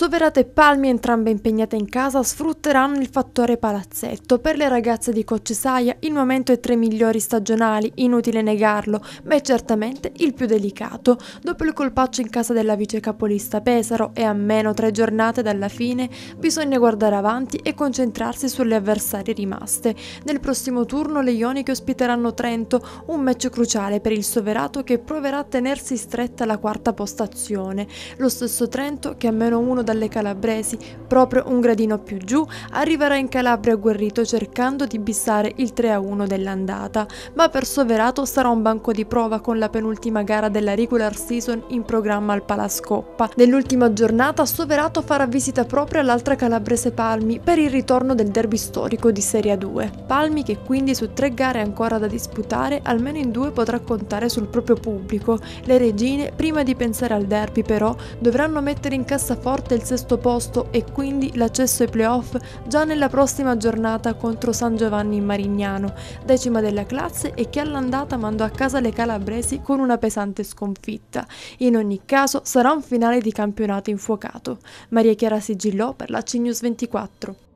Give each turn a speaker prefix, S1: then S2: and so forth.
S1: Soverate e Palmi, entrambe impegnate in casa, sfrutteranno il fattore palazzetto. Per le ragazze di Coccesaia il momento è tra i migliori stagionali, inutile negarlo, ma è certamente il più delicato. Dopo il colpaccio in casa della vice capolista Pesaro e a meno tre giornate dalla fine, bisogna guardare avanti e concentrarsi sulle avversarie rimaste. Nel prossimo turno le Ioniche ospiteranno Trento, un match cruciale per il Soverato che proverà a tenersi stretta la quarta postazione. Lo stesso Trento che a meno uno dalle calabresi, proprio un gradino più giù, arriverà in Calabria agguerrito cercando di bissare il 3-1 dell'andata, ma per Soverato sarà un banco di prova con la penultima gara della regular season in programma al Palascoppa. Nell'ultima giornata Soverato farà visita proprio all'altra calabrese Palmi per il ritorno del derby storico di Serie 2. Palmi che quindi su tre gare ancora da disputare, almeno in due potrà contare sul proprio pubblico. Le regine, prima di pensare al derby però, dovranno mettere in cassaforte del sesto posto e quindi l'accesso ai playoff già nella prossima giornata contro San Giovanni in Marignano, decima della classe e che all'andata mandò a casa le calabresi con una pesante sconfitta. In ogni caso sarà un finale di campionato infuocato. Maria Chiara sigillò per la CNews 24.